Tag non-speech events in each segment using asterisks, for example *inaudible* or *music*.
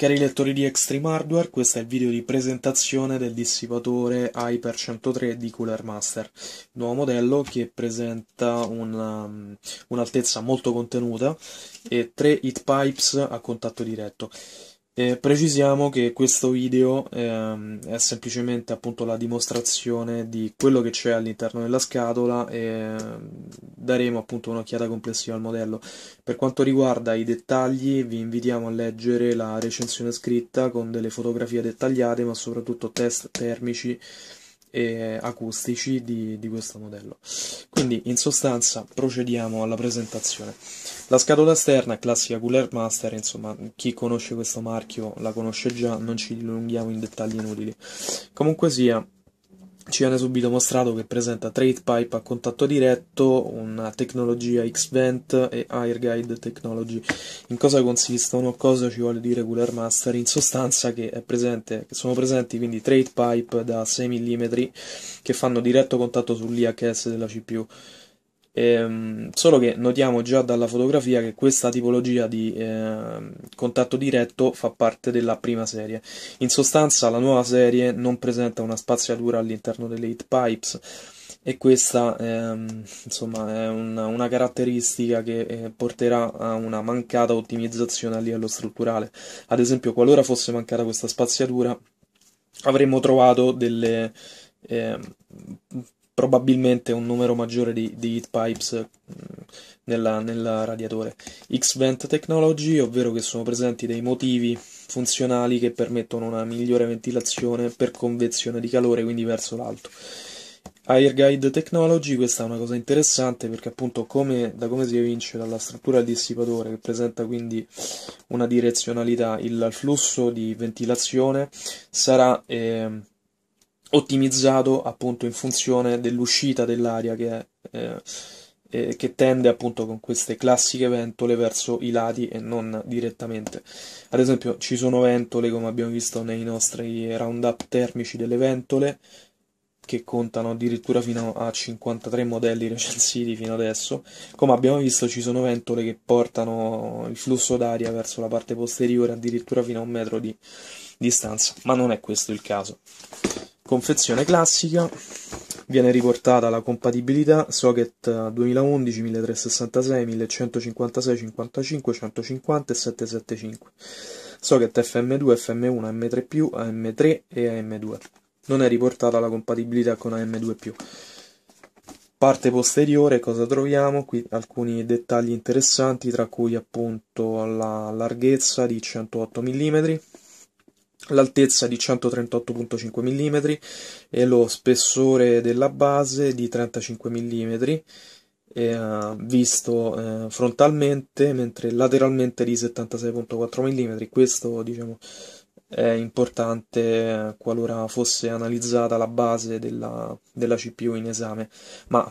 Cari lettori di Extreme Hardware, questo è il video di presentazione del dissipatore Hyper 103 di Cooler Master, nuovo modello che presenta um, un'altezza um, un molto contenuta e tre heat pipes a contatto diretto. Eh, precisiamo che questo video ehm, è semplicemente appunto la dimostrazione di quello che c'è all'interno della scatola e ehm, daremo appunto un'occhiata complessiva al modello. Per quanto riguarda i dettagli vi invitiamo a leggere la recensione scritta con delle fotografie dettagliate ma soprattutto test termici e acustici di, di, questo modello. Quindi in sostanza procediamo alla presentazione. La scatola esterna classica Cooler Master, insomma chi conosce questo marchio la conosce già, non ci dilunghiamo in dettagli inutili. Comunque sia, ci viene subito mostrato che presenta Trade Pipe a contatto diretto, una tecnologia X-Vent e AirGuide Technology. In cosa consistono? Cosa ci vuole dire Cooler Master? In sostanza che, presente, che sono presenti quindi Trade Pipe da 6 mm che fanno diretto contatto sull'IHS della CPU Ehm, solo che notiamo già dalla fotografia che questa tipologia di eh, contatto diretto fa parte della prima serie. In sostanza, la nuova serie non presenta una spaziatura all'interno delle heat pipes. E questa ehm, insomma, è una, una caratteristica che eh, porterà a una mancata ottimizzazione a livello strutturale. Ad esempio, qualora fosse mancata questa spaziatura, avremmo trovato delle, eh, probabilmente un numero maggiore di, di heat pipes mm, nella, nella radiatore. X-Vent Technology, ovvero che sono presenti dei motivi funzionali che permettono una migliore ventilazione per convezione di calore, quindi verso l'alto. Airguide Technology, questa è una cosa interessante perché appunto come, da come si evince dalla struttura del dissipatore che presenta quindi una direzionalità, il flusso di ventilazione sarà eh, ottimizzato appunto in funzione dell'uscita dell'aria che, eh, eh, che tende appunto con queste classiche ventole verso i lati e non direttamente. Ad esempio ci sono ventole come abbiamo visto nei nostri roundup termici delle ventole che contano addirittura fino a 53 modelli *laughs* recensiti fino adesso. Come abbiamo visto ci sono ventole che portano il flusso d'aria verso la parte posteriore addirittura fino a un metro di distanza, ma non è questo il caso confezione classica viene riportata la compatibilità socket 2011 1366 1156 55 150 e 775 socket FM2 FM1 M3 AM3 e AM2 non è riportata la compatibilità con AM2 parte posteriore cosa troviamo qui alcuni dettagli interessanti tra cui appunto la larghezza di 108 mm l'altezza di 138.5 mm e lo spessore della base di 35 mm eh, visto eh, frontalmente mentre lateralmente di 76.4 mm questo diciamo è importante eh, qualora fosse analizzata la base della, della CPU in esame ma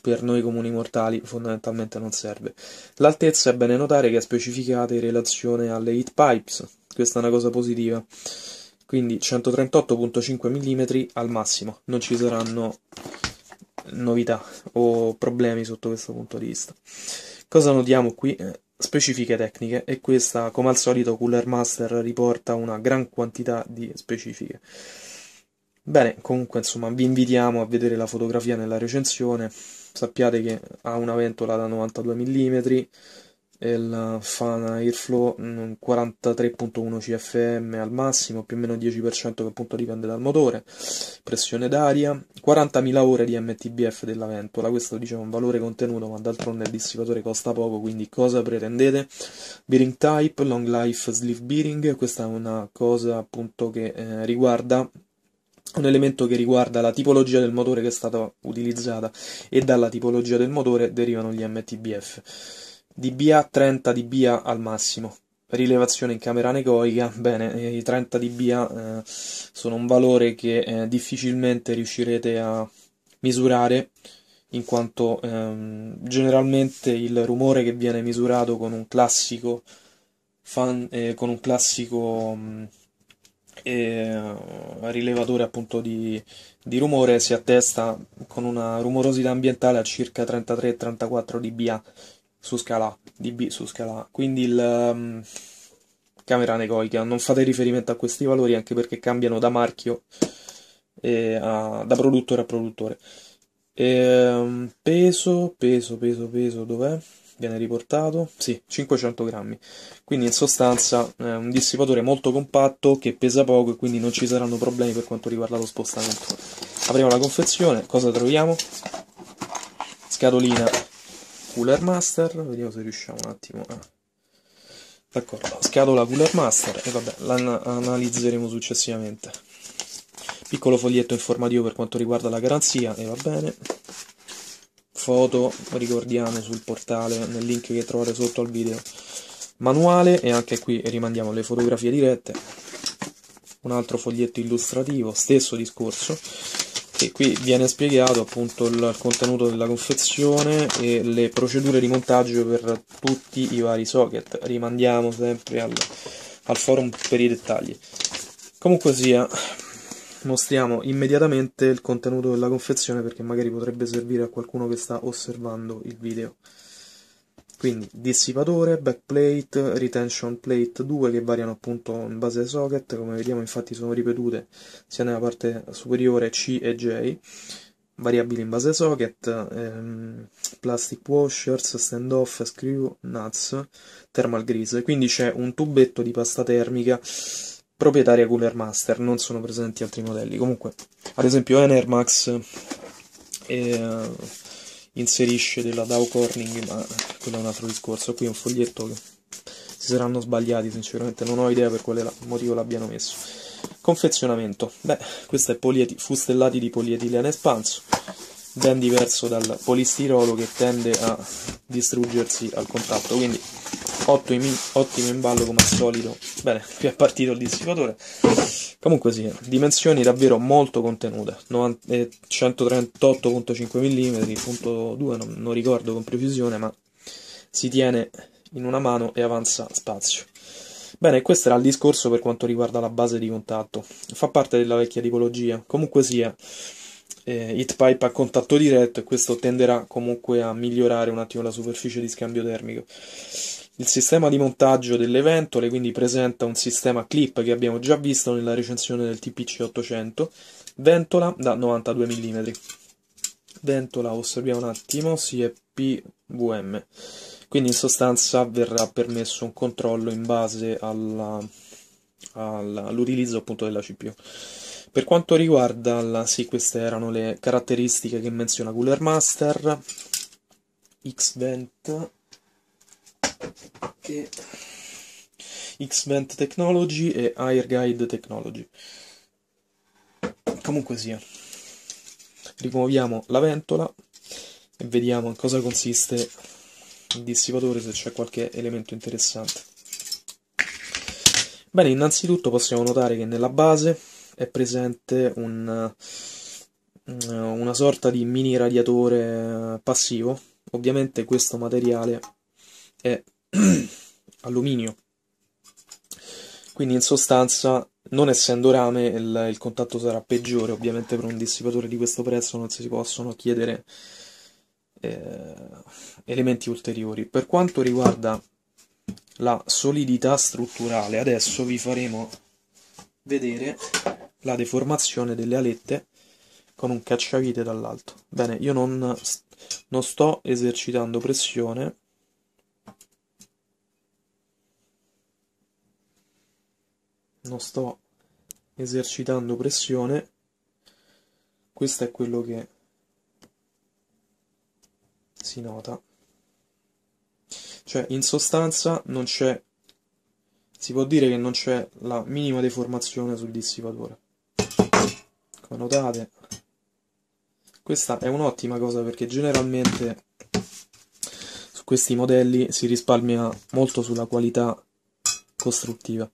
per noi comuni mortali fondamentalmente non serve l'altezza è bene notare che è specificata in relazione alle heat pipes questa è una cosa positiva. Quindi 138.5 mm al massimo, non ci saranno novità o problemi sotto questo punto di vista. Cosa notiamo qui? Eh, specifiche tecniche e questa, come al solito, Cooler Master riporta una gran quantità di specifiche. Bene, comunque insomma vi invitiamo a vedere la fotografia nella recensione, sappiate che ha una ventola da 92 mm, il fa Airflow 43.1 mm, CFM al massimo, più o meno 10% che appunto dipende dal motore, pressione d'aria, 40.000 ore di MTBF della ventola, questo dice un valore contenuto ma d'altronde il dissipatore costa poco, quindi cosa pretendete? Bearing type, long life sleeve bearing, questa è una cosa appunto che eh, riguarda un elemento che riguarda la tipologia del motore che è stata utilizzata e dalla tipologia del motore derivano gli MTBF dBA 30 dBA al massimo. Rilevazione in camera anecoica, bene, i 30 dBA eh, sono un valore che eh, difficilmente riuscirete a misurare in quanto ehm, generalmente il rumore che viene misurato con un classico fan, eh, con un classico mh, mm, eh, rilevatore appunto di, di, rumore si attesta con una rumorosità ambientale a circa 33-34 dBA su scala dB su scala quindi il um, camera anecoica non fate riferimento a questi valori anche perché cambiano da marchio a, da produttore a produttore e, um, peso peso peso peso dov'è viene riportato sì 500 grammi quindi in sostanza è un dissipatore molto compatto che pesa poco e quindi non ci saranno problemi per quanto riguarda lo spostamento apriamo la confezione cosa troviamo scatolina Cooler Master, vediamo se riusciamo un attimo a... D'accordo, scatola Cooler Master e vabbè, la analizzeremo successivamente. Piccolo foglietto informativo per quanto riguarda la garanzia e va bene. Foto, ricordiamo, sul portale, nel link che trovate sotto al video. Manuale e anche qui rimandiamo le fotografie dirette. Un altro foglietto illustrativo, stesso discorso che qui viene spiegato appunto il, contenuto della confezione e le procedure di montaggio per tutti i vari socket rimandiamo sempre al, al forum per i dettagli comunque sia mostriamo immediatamente il contenuto della confezione perché magari potrebbe servire a qualcuno che sta osservando il video quindi dissipatore, backplate, retention plate 2 che variano appunto in base ai socket, come vediamo infatti sono ripetute sia nella parte superiore C e J, variabili in base ai socket, ehm, plastic washers, standoff, screw, nuts, thermal grease, quindi c'è un tubetto di pasta termica proprietaria Cooler Master, non sono presenti altri modelli, comunque ad esempio Enermax e eh, inserisce della Dow Corning, ma quello è un altro discorso. Qui è un foglietto che si saranno sbagliati, sinceramente non ho idea per quale motivo l'abbiano messo. Confezionamento. Beh, questo è polieti, fustellati di polietilene espanso, ben diverso dal polistirolo che tende a distruggersi al contatto, quindi ottimo in, ballo come al solito. Bene, qui è partito il dissipatore. Comunque sì, dimensioni davvero molto contenute, 138,5 mm, eh, punto 2, non, non ricordo con precisione, ma si tiene in una mano e avanza spazio. Bene, questo era il discorso per quanto riguarda la base di contatto. Fa parte della vecchia tipologia. Comunque sia, eh, heat pipe a contatto diretto e questo tenderà comunque a migliorare un attimo la superficie di scambio termico. Il sistema di montaggio dell'evento quindi presenta un sistema clip che abbiamo già visto nella recensione del TPC 800, ventola da 92 mm. Ventola, osserviamo un attimo, si è PVM. Quindi in sostanza verrà permesso un controllo in base all'utilizzo appunto della CPU. Per quanto riguarda la, sì, queste erano le caratteristiche che menziona Cooler Master X20 che X-Vent Technology e Airguide Technology. Comunque sia, rimuoviamo la ventola e vediamo in cosa consiste il dissipatore, se c'è qualche elemento interessante. Bene, innanzitutto possiamo notare che nella base è presente un, una sorta di mini radiatore eh, passivo. Ovviamente questo materiale è *clears throat* alluminio. Quindi in sostanza, non essendo rame, il, il, contatto sarà peggiore. Ovviamente per un dissipatore di questo prezzo non si possono chiedere eh, elementi ulteriori. Per quanto riguarda la solidità strutturale, adesso vi faremo vedere la deformazione delle alette con un cacciavite dall'alto. Bene, io non, non sto esercitando pressione non sto esercitando pressione questo è quello che si nota cioè in sostanza non c'è si può dire che non c'è la minima deformazione sul dissipatore come notate questa è un'ottima cosa perché generalmente su questi modelli si risparmia molto sulla qualità costruttiva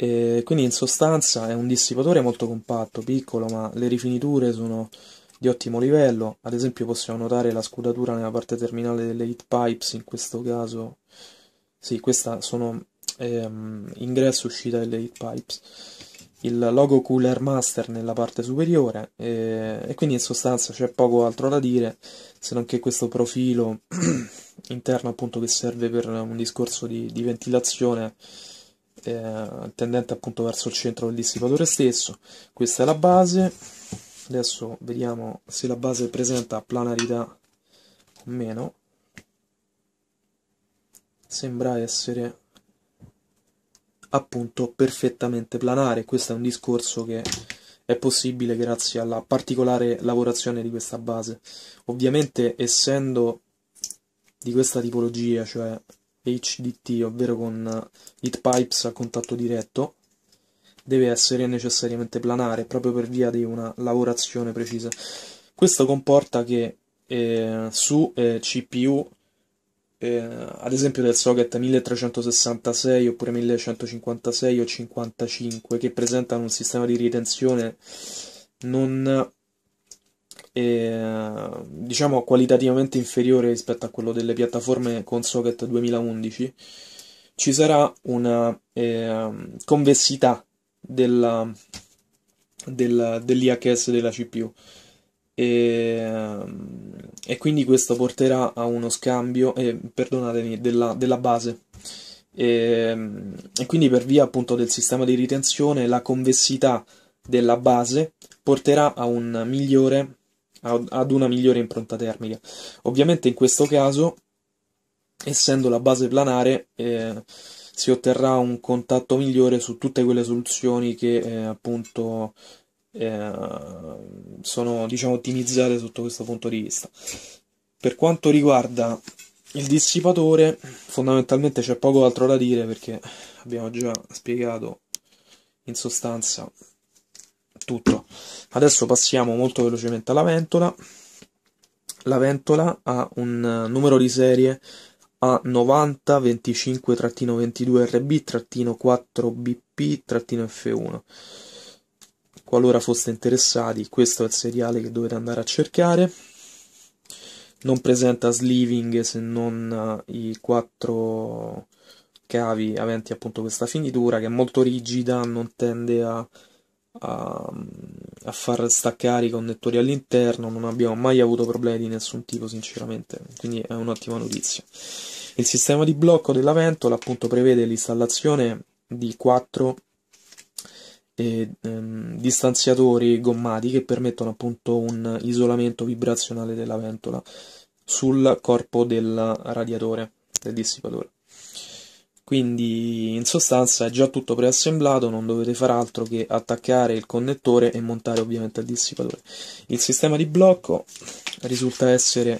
e quindi in sostanza è un dissipatore molto compatto, piccolo, ma le rifiniture sono di ottimo livello. Ad esempio possiamo notare la scudatura nella parte terminale delle heat pipes, in questo caso sì, questa sono ehm, ingresso e uscita delle heat pipes. Il logo Cooler Master nella parte superiore eh, e quindi in sostanza c'è poco altro da dire se non che questo profilo *clears throat* interno appunto che serve per un discorso di, di ventilazione eh, tendente appunto verso il centro del dissipatore stesso questa è la base adesso vediamo se la base presenta planarità o meno sembra essere appunto perfettamente planare questo è un discorso che è possibile grazie alla particolare lavorazione di questa base ovviamente essendo di questa tipologia cioè HDT, ovvero con eh, heat pipes a contatto diretto, deve essere necessariamente planare proprio per via di una lavorazione precisa. Questo comporta che eh, su eh, CPU, eh, ad esempio del socket 1366 oppure 1156 o 55, che presentano un sistema di ritenzione non e, diciamo qualitativamente inferiore rispetto a quello delle piattaforme con socket 2011, ci sarà una eh, convessità della, della, dell'IHS della CPU. E, ehm, e, quindi questo porterà a uno scambio, eh, perdonatemi, della, della base. E, ehm, e quindi per via appunto del sistema di ritenzione la convessità della base porterà a un migliore ad una migliore impronta termica. Ovviamente in questo caso, essendo la base planare, eh, si otterrà un contatto migliore su tutte quelle soluzioni che eh, appunto eh, sono diciamo ottimizzate sotto questo punto di vista. Per quanto riguarda il dissipatore, fondamentalmente c'è poco altro da dire perché abbiamo già spiegato in sostanza tutto. Adesso passiamo molto velocemente alla ventola. La ventola ha un eh, numero di serie A90 25-22 RB-4BP-F1. Qualora foste interessati, questo è il seriale che dovete andare a cercare non presenta sleeving se non eh, i quattro cavi aventi appunto questa finitura che è molto rigida, non tende a a, a far staccare i connettori all'interno, non abbiamo mai avuto problemi di nessun tipo, sinceramente, quindi è un'ottima notizia. Il sistema di blocco della ventola appunto prevede l'installazione di quattro e, eh, ehm, distanziatori gommati che permettono appunto un isolamento vibrazionale della ventola sul corpo del radiatore, del dissipatore quindi in sostanza è già tutto preassemblato, non dovete fare altro che attaccare il connettore e montare ovviamente il dissipatore. Il sistema di blocco risulta essere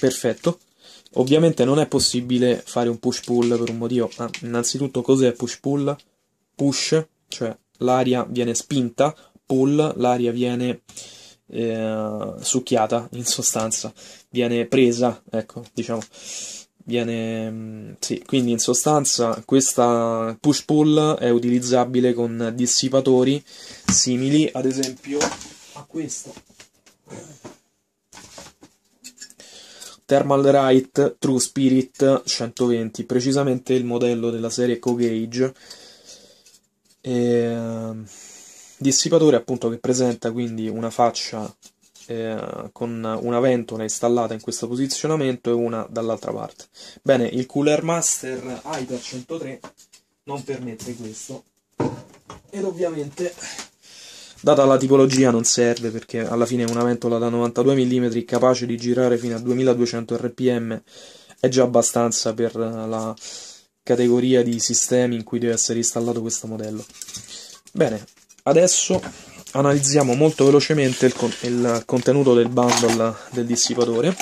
perfetto. Ovviamente non è possibile fare un push pull per un motivo. Ah, innanzitutto cos'è push pull? Push, cioè l'aria viene spinta, pull, l'aria viene eh, succhiata in sostanza, viene presa, ecco, diciamo Viene, sì, quindi in sostanza questa push pull è utilizzabile con dissipatori simili ad esempio a questo Thermal Right True Spirit 120 precisamente il modello della serie Co-Gage ehm, dissipatore appunto che presenta quindi una faccia eh, con una ventola installata in questo posizionamento e una dall'altra parte. Bene, il Cooler Master Hyper 103 non permette questo ed ovviamente data la tipologia non serve perché alla fine una ventola da 92 mm capace di girare fino a 2200 rpm è già abbastanza per la categoria di sistemi in cui deve essere installato questo modello. Bene, adesso analizziamo molto velocemente il, con il contenuto del bundle del dissipatore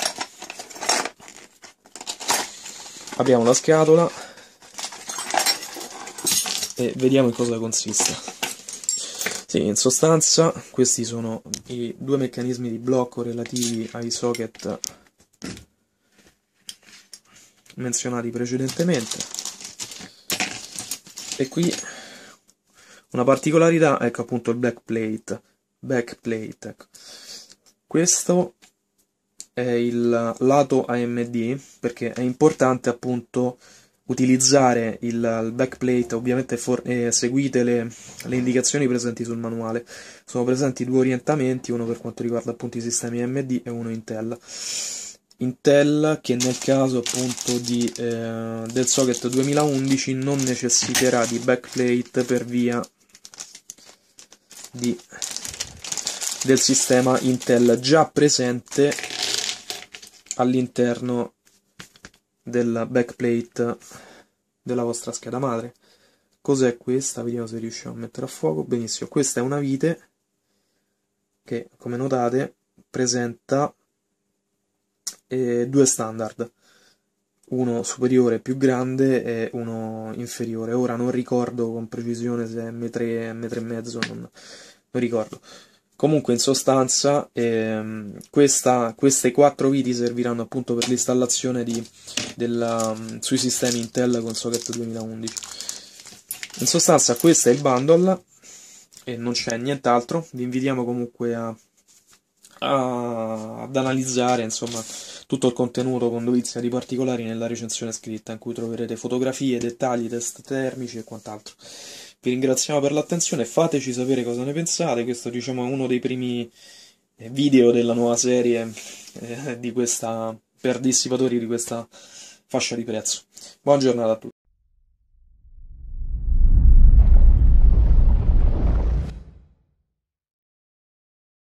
apriamo la scatola e vediamo in cosa consiste sì, in sostanza questi sono i due meccanismi di blocco relativi ai socket menzionati precedentemente e qui una particolarità, ecco appunto il black plate, backplate. Ecco. Questo è il lato AMD perché è importante appunto utilizzare il, il backplate, ovviamente for, eh, seguite le, le, indicazioni presenti sul manuale. Sono presenti due orientamenti, uno per quanto riguarda appunto i sistemi AMD e uno Intel. Intel che nel caso appunto di, eh, del socket 2011 non necessiterà di backplate per via di, del sistema Intel già presente all'interno del backplate della vostra scheda madre. Cos'è questa? Vediamo se riusciamo a mettere a fuoco. Benissimo, questa è una vite che, come notate, presenta eh, due standard uno superiore più grande e uno inferiore. Ora non ricordo con precisione se è M3 M3,5, 3 non, non ricordo. Comunque, in sostanza, ehm, questa, queste quattro viti serviranno appunto per l'installazione di, della, mm, sui sistemi Intel con socket 2011. In sostanza, questo è il bundle e non c'è nient'altro. Vi invitiamo comunque a a, ad analizzare insomma tutto il contenuto con dovizia di particolari nella recensione scritta in cui troverete fotografie, dettagli, test termici e quant'altro. Vi ringraziamo per l'attenzione, fateci sapere cosa ne pensate, questo diciamo è uno dei primi eh, video della nuova serie eh, di questa, per dissipatori di questa fascia di prezzo. Buona giornata a tutti.